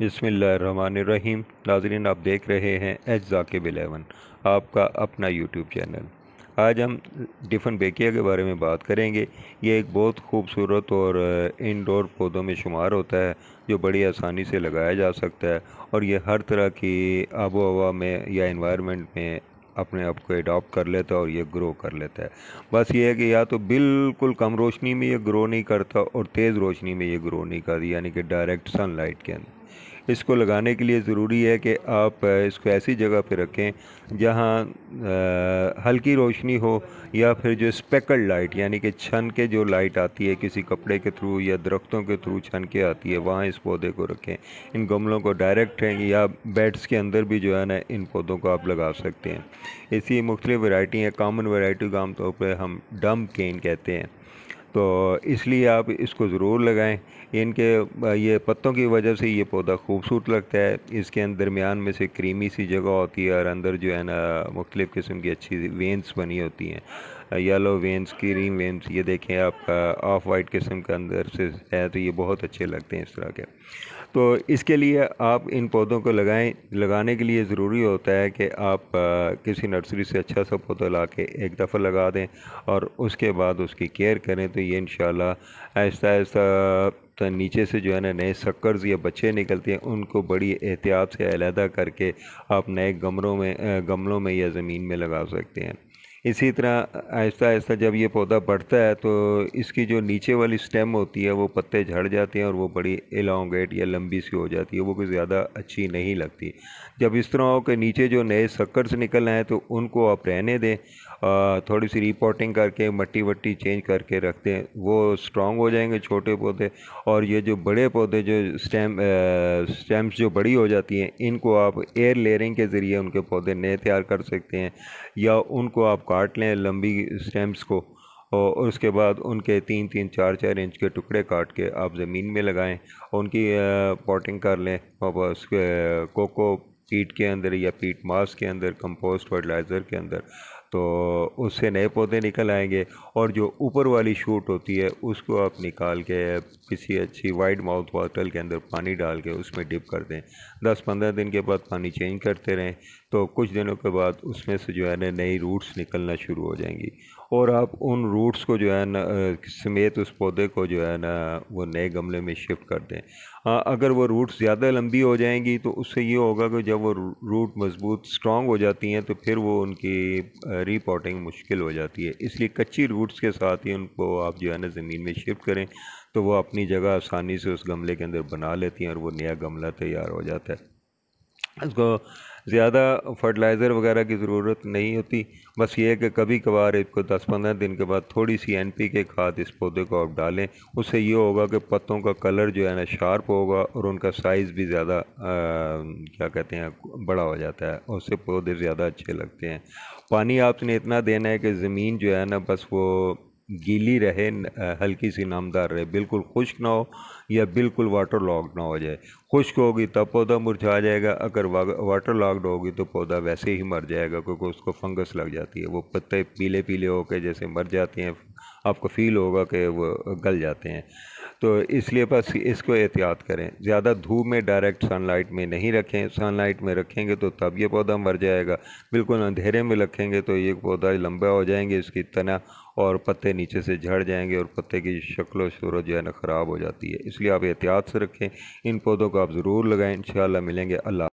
बसमीम नाजरीन आप देख रहे हैं एच जाकिब एलेवन आपका अपना यूट्यूब चैनल आज हम डिफन बेकिया के बारे में बात करेंगे ये एक बहुत खूबसूरत और इनडोर पौधों में शुमार होता है जो बड़ी आसानी से लगाया जा सकता है और ये हर तरह की आबो हवा में या इन्वायरमेंट में अपने आप को एडॉप्ट कर लेता है और ये ग्रो कर लेता है बस ये है कि या तो बिल्कुल कम रोशनी में ये ग्रो नहीं करता और तेज़ रोशनी में ये ग्रो नहीं करती यानी कि डायरेक्ट सनलाइट के अंदर इसको लगाने के लिए ज़रूरी है कि आप इसको ऐसी जगह पर रखें जहाँ हल्की रोशनी हो या फिर जो स्पेकल लाइट यानी कि छन के जो लाइट आती है किसी कपड़े के थ्रू या दरख्तों के थ्रू छन के आती है वहाँ इस पौधे को रखें इन गमलों को डायरेक्ट हैं या बेड्स के अंदर भी जो है ना इन पौधों को आप लगा सकते हैं इसी मुख्तलिफ़ वैरायटी हैं कॉमन वैरायटी को आमतौर पर हम डम केन कहते हैं तो इसलिए आप इसको ज़रूर लगाएं इनके ये पत्तों की वजह से ये पौधा खूबसूरत लगता है इसके अंदर दरमियान में से क्रीमी सी जगह होती है और अंदर जो है ना मुख्तलिफ़ किस्म की अच्छी वेंस बनी होती हैं येलो वेंस क्रीम वेंस ये देखें आपका ऑफ वाइट किस्म के अंदर से है तो ये बहुत अच्छे लगते हैं इस तरह के तो इसके लिए आप इन पौधों को लगाएं लगाने के लिए ज़रूरी होता है कि आप किसी नर्सरी से अच्छा सा पौधा ला के एक दफ़ा लगा दें और उसके बाद उसकी केयर करें तो ये इन आहिस्ता ऐसा तो नीचे से जो है ना नए सक्कर्स या बच्चे निकलते हैं उनको बड़ी एहतियात से अलहदा करके आप नए गमलों में गमलों में या ज़मीन में लगा सकते हैं इसी तरह आहिस्ता आहिस्ता जब ये पौधा बढ़ता है तो इसकी जो नीचे वाली स्टेम होती है वो पत्ते झड़ जाते हैं और वो बड़ी एलोंगेट या लंबी सी हो जाती है वो कोई ज़्यादा अच्छी नहीं लगती जब इस तरह हो कि नीचे जो नए सक्कर्स निकल आए तो उनको आप रहने दें थोड़ी सी रिपोर्टिंग करके मट्टी वट्टी चेंज करके रख दें वो स्ट्रॉन्ग हो जाएंगे छोटे पौधे और ये जो बड़े पौधे जो स्टेम स्टेम्स जो बड़ी हो जाती हैं इनको आप एयर लेयरिंग के ज़रिए उनके पौधे नए तैयार कर सकते हैं या उनको आप काट लें लंबी स्टेम्स को और उसके बाद उनके तीन तीन चार चार इंच के टुकड़े काट के आप ज़मीन में लगाएं उनकी पॉटिंग कर लें और कोको पीट के अंदर या पीट मास के अंदर कंपोस्ट फर्टिलाइज़र के अंदर तो उससे नए पौधे निकल आएंगे और जो ऊपर वाली शूट होती है उसको आप निकाल के किसी अच्छी वाइड माउथ बॉटल के अंदर पानी डाल के उसमें डिप कर दें 10-15 दिन के बाद पानी चेंज करते रहें तो कुछ दिनों के बाद उसमें से जो है ना नई रूट्स निकलना शुरू हो जाएंगी और आप उन रूट्स को जो है ना समेत उस पौधे को जो है ना वो नए गमले में शिफ्ट कर दें हाँ अगर वो रूट्स ज़्यादा लंबी हो जाएंगी तो उससे ये होगा कि जब वो रूट मजबूत स्ट्रॉन्ग हो जाती हैं तो फिर वो उनकी रिपोर्टिंग मुश्किल हो जाती है इसलिए कच्ची रूट्स के साथ ही उनको आप जो है ना ज़मीन में शिफ्ट करें तो वो अपनी जगह आसानी से उस गमले के अंदर बना लेती हैं और वो नया गमला तैयार हो जाता है तो ज़्यादा फर्टिलाइज़र वगैरह की ज़रूरत नहीं होती बस ये है कि कभी कभार इसको 10-15 दिन के बाद थोड़ी सी एन पी के खाद इस पौधे को आप डालें उससे ये होगा कि पत्तों का कलर जो है ना शार्प होगा और उनका साइज़ भी ज़्यादा क्या कहते हैं बड़ा हो जाता है और उससे पौधे ज़्यादा अच्छे लगते हैं पानी आपने इतना देना है कि ज़मीन जो है ना बस वो गीली रहे हल्की सी नामदार रहे बिल्कुल खुश्क ना हो या बिल्कुल वाटर लॉकड ना हो जाए खुश्क होगी तब पौधा मुरझा जाएगा अगर वाटर लॉकड होगी तो पौधा वैसे ही मर जाएगा क्योंकि उसको फंगस लग जाती है वो पत्ते पीले पीले होकर जैसे मर जाते हैं आपको फील होगा कि वो गल जाते हैं तो इसलिए बस इसको एहतियात करें ज़्यादा धूप में डायरेक्ट सनलाइट में नहीं रखें सनलाइट में रखेंगे तो तब ये पौधा मर जाएगा बिल्कुल अंधेरे में रखेंगे तो ये पौधा लंबा हो जाएंगे इसकी तना और पत्ते नीचे से झड़ जाएंगे और पत्ते की शक्ल शुरत जो है ना ख़राब हो जाती है इसलिए आप एहतियात से रखें इन पौधों को आप ज़रूर लगाएं इन मिलेंगे अल्लाह